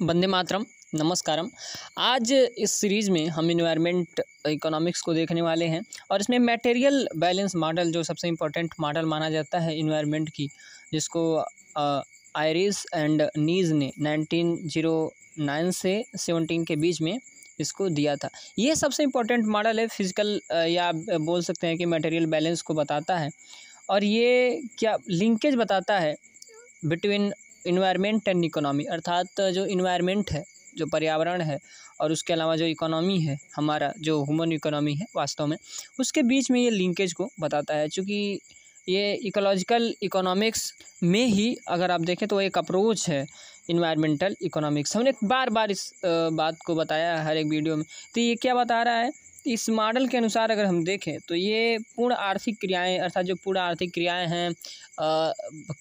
बंदे मातरम नमस्कार आज इस सीरीज़ में हम इन्वायरमेंट इकोनॉमिक्स को देखने वाले हैं और इसमें मटेरियल बैलेंस मॉडल जो सबसे इम्पोर्टेंट मॉडल माना जाता है इन्वायरमेंट की जिसको आयरिस एंड नीज ने 1909 से 17 के बीच में इसको दिया था ये सबसे इम्पोर्टेंट मॉडल है फिजिकल या बोल सकते हैं कि मटेरियल बैलेंस को बताता है और ये क्या लिंकेज बताता है बिटवीन इन्वायरमेंट एंड इकोनॉमी अर्थात जो इन्वायरमेंट है जो पर्यावरण है और उसके अलावा जो इकोनॉमी है हमारा जो ह्यूमन इकोनॉमी है वास्तव में उसके बीच में ये लिंकेज को बताता है चूँकि ये इकोलॉजिकल इकोनॉमिक्स में ही अगर आप देखें तो एक अप्रोच है इन्वायरमेंटल इकोनॉमिक्स हमने बार बार इस बात को बताया हर एक वीडियो में तो ये क्या बता रहा है तो इस मॉडल के अनुसार अगर हम देखें तो ये पूर्ण आर्थिक क्रियाएं अर्थात जो पूर्ण आर्थिक क्रियाएं हैं आ,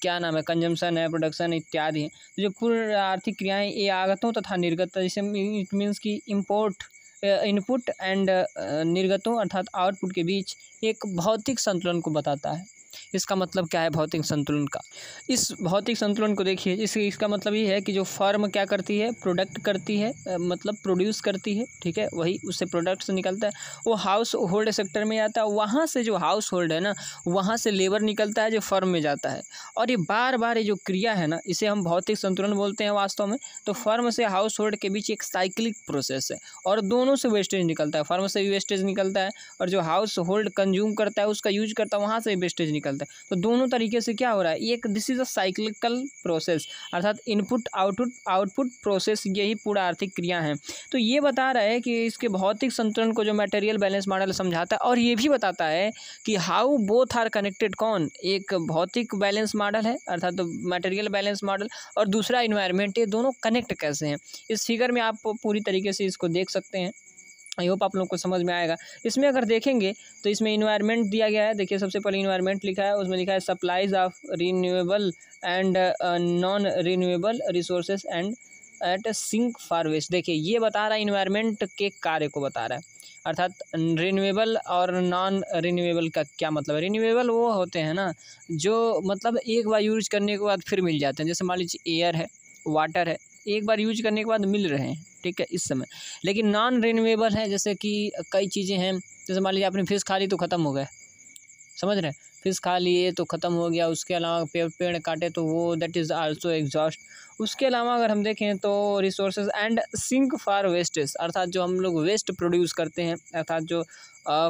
क्या नाम है कंजम्पशन है प्रोडक्शन इत्यादि हैं तो जो पूर्ण आर्थिक क्रियाएं ये आगतों तथा निर्गत जैसे इट मीन्स कि इम्पोर्ट इनपुट एंड निर्गतों अर्थात आउटपुट के बीच एक भौतिक संतुलन को बताता है इसका मतलब क्या है भौतिक संतुलन का इस भौतिक संतुलन को देखिए इस इसका मतलब ये है कि जो फर्म क्या करती है प्रोडक्ट करती है मतलब प्रोड्यूस करती है ठीक है वही उससे प्रोडक्ट्स निकलता है वो हाउस होल्ड सेक्टर में आता है वहाँ से जो हाउस होल्ड है ना वहाँ से लेबर निकलता है जो फर्म में जाता है और ये बार बार ये जो क्रिया है ना इसे हम भौतिक संतुलन बोलते हैं वास्तव में तो फर्म से हाउस होल्ड के बीच एक साइक्लिक प्रोसेस है और दोनों से वेस्टेज निकलता है फर्म से भी वेस्टेज निकलता है और जो हाउस होल्ड कंज्यूम करता है उसका यूज करता है वहाँ से भी वेस्टेज निकलता निकलता है तो दोनों तरीके से क्या हो रहा है एक this is a cyclical process अर्थात इनपुट आउटपुट आउटपुट प्रोसेस यही पूरा आर्थिक क्रिया है तो ये बता रहा है कि इसके भौतिक संतुलन को जो मटेरियल बैलेंस मॉडल समझाता है और ये भी बताता है कि हाउ बोथ आर कनेक्टेड कौन एक भौतिक बैलेंस मॉडल है अर्थात मेटेरियल मटेरियल बैलेंस मॉडल और दूसरा इन्वायरमेंट ये दोनों कनेक्ट कैसे हैं इस फिगर में आप पूरी तरीके से इसको देख सकते हैं आई होप आप लोग को समझ में आएगा इसमें अगर देखेंगे तो इसमें इन्वायरमेंट दिया गया है देखिए सबसे पहले इन्वायरमेंट लिखा है उसमें लिखा है supplies of renewable and non renewable resources and at sink for waste देखिए ये बता रहा है इन्वायरमेंट के कार्य को बता रहा है अर्थात रिन्यूएबल और नॉन रिन्यूएबल का क्या मतलब है रिन्यूएबल वो होते हैं ना जो मतलब एक बार यूज करने के बाद फिर मिल जाते हैं जैसे मान लीजिए एयर है वाटर है एक बार यूज करने के बाद मिल रहे हैं ठीक है इस समय लेकिन नॉन रिन्यूएबल है जैसे कि कई चीज़ें हैं जैसे मान लीजिए आपने फिश खा ली तो ख़त्म हो गए समझ रहे हैं फिश खा लिए तो ख़त्म हो गया उसके अलावा पेड़ पेड़ काटे तो वो दैट इज़ आल्सो एग्जॉस्ट उसके अलावा अगर हम देखें तो resources and sink for wastage अर्थात जो हम लोग वेस्ट प्रोड्यूस करते हैं अर्थात जो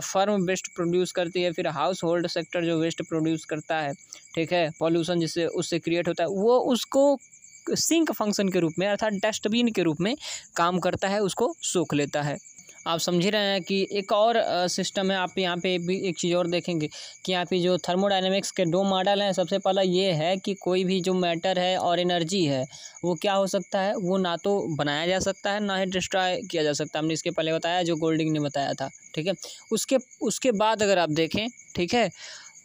फर्म वेस्ट प्रोड्यूस करती है फिर हाउस होल्ड सेक्टर जो वेस्ट प्रोड्यूस करता है ठीक है पॉल्यूशन जिससे उससे क्रिएट होता है वो उसको सिंक फंक्शन के रूप में अर्थात डस्टबिन के रूप में काम करता है उसको सोख लेता है आप समझ रहे हैं कि एक और सिस्टम है आप यहाँ पे भी एक चीज़ और देखेंगे कि यहाँ पे जो थर्मोडाइनमिक्स के दो मॉडल हैं सबसे पहला ये है कि कोई भी जो मैटर है और एनर्जी है वो क्या हो सकता है वो ना तो बनाया जा सकता है ना ही डिस्ट्रॉय किया जा सकता है हमने इसके पहले बताया जो गोल्डिंग ने बताया था ठीक है उसके उसके बाद अगर आप देखें ठीक है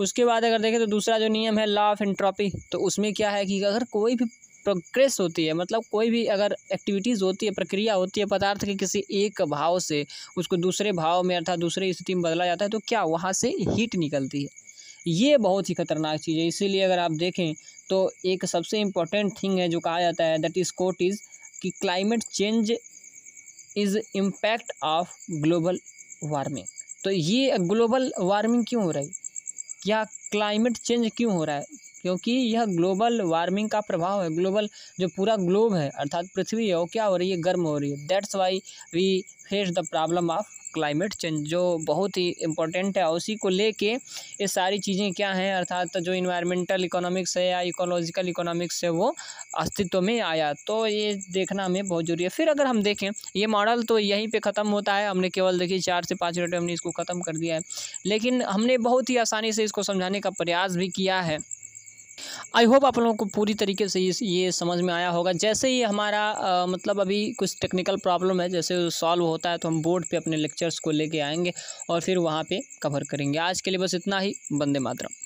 उसके बाद अगर देखें तो दूसरा जो नियम है लॉ ऑफ एंट्रॉपी तो उसमें क्या है कि अगर कोई भी प्रोग्रेस होती है मतलब कोई भी अगर एक्टिविटीज़ होती है प्रक्रिया होती है पदार्थ के किसी एक भाव से उसको दूसरे भाव में अर्थात दूसरे स्थिति में बदला जाता है तो क्या वहाँ से हीट निकलती है ये बहुत ही खतरनाक चीज़ है इसीलिए अगर आप देखें तो एक सबसे इम्पोर्टेंट थिंग है जो कहा जाता है दैट इज़ कोट इज़ कि climate change is impact of global warming तो ये ग्लोबल वार्मिंग क्यों हो रही क्या क्लाइमेट चेंज क्यों हो रहा है क्योंकि यह ग्लोबल वार्मिंग का प्रभाव है ग्लोबल जो पूरा ग्लोब है अर्थात पृथ्वी है वो क्या हो रही है गर्म हो रही है that's why we face the problem of climate change जो बहुत ही इम्पोर्टेंट है उसी को लेके ये सारी चीज़ें क्या हैं अर्थात जो इन्वायरमेंटल इकोनॉमिक्स है या इकोलॉजिकल इकोनॉमिक्स है वो अस्तित्व में आया तो ये देखना हमें बहुत जरूरी है फिर अगर हम देखें ये मॉडल तो यहीं पे ख़त्म होता है हमने केवल देखिए चार से पाँच मिनट हमने इसको ख़त्म कर दिया है लेकिन हमने बहुत ही आसानी से इसको समझाने का प्रयास भी किया है आई होप आप लोगों को पूरी तरीके से ये समझ में आया होगा जैसे ही हमारा आ, मतलब अभी कुछ टेक्निकल प्रॉब्लम है जैसे सॉल्व होता है तो हम बोर्ड पे अपने लेक्चर्स को लेके आएंगे और फिर वहाँ पे कवर करेंगे आज के लिए बस इतना ही बंदे मातरम